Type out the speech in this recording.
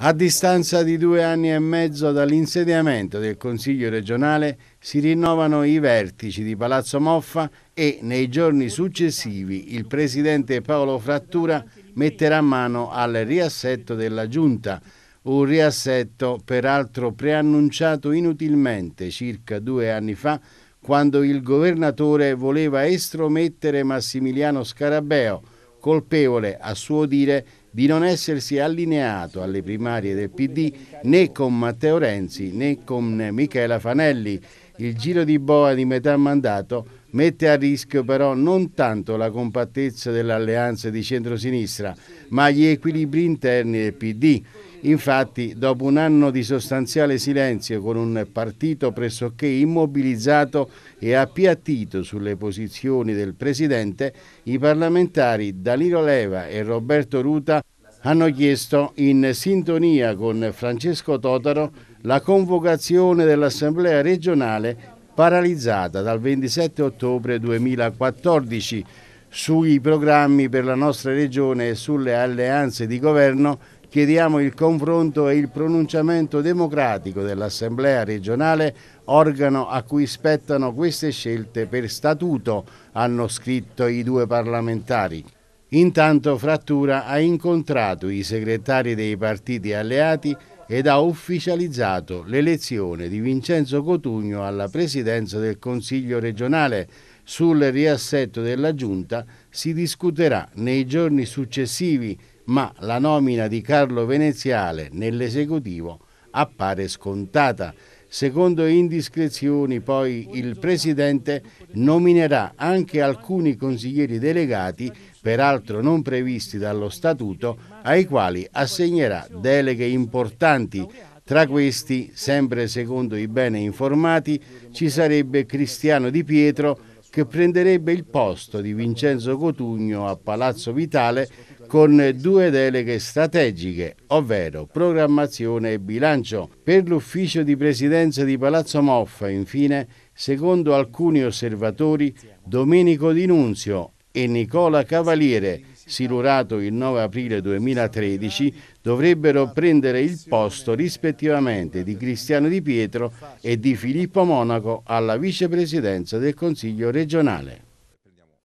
A distanza di due anni e mezzo dall'insediamento del Consiglio regionale si rinnovano i vertici di Palazzo Moffa e nei giorni successivi il presidente Paolo Frattura metterà mano al riassetto della Giunta, un riassetto peraltro preannunciato inutilmente circa due anni fa quando il governatore voleva estromettere Massimiliano Scarabeo, colpevole a suo dire di non essersi allineato alle primarie del PD né con Matteo Renzi né con Michela Fanelli. Il giro di boa di metà mandato mette a rischio però non tanto la compattezza dell'alleanza di centrosinistra, ma gli equilibri interni del PD. Infatti, dopo un anno di sostanziale silenzio con un partito pressoché immobilizzato e appiattito sulle posizioni del Presidente, i parlamentari Danilo Leva e Roberto Ruta hanno chiesto, in sintonia con Francesco Totaro, la convocazione dell'Assemblea regionale paralizzata dal 27 ottobre 2014 sui programmi per la nostra regione e sulle alleanze di governo chiediamo il confronto e il pronunciamento democratico dell'Assemblea regionale, organo a cui spettano queste scelte per statuto, hanno scritto i due parlamentari. Intanto Frattura ha incontrato i segretari dei partiti alleati ed ha ufficializzato l'elezione di Vincenzo Cotugno alla presidenza del Consiglio regionale sul riassetto della Giunta si discuterà nei giorni successivi, ma la nomina di Carlo Veneziale nell'esecutivo appare scontata. Secondo indiscrezioni poi il Presidente nominerà anche alcuni consiglieri delegati, peraltro non previsti dallo Statuto, ai quali assegnerà deleghe importanti. Tra questi, sempre secondo i bene informati, ci sarebbe Cristiano Di Pietro, che prenderebbe il posto di Vincenzo Cotugno a Palazzo Vitale con due deleghe strategiche, ovvero programmazione e bilancio. Per l'ufficio di presidenza di Palazzo Moffa, infine, secondo alcuni osservatori, Domenico Di Nunzio e Nicola Cavaliere silurato il 9 aprile 2013, dovrebbero prendere il posto rispettivamente di Cristiano Di Pietro e di Filippo Monaco alla vicepresidenza del Consiglio regionale.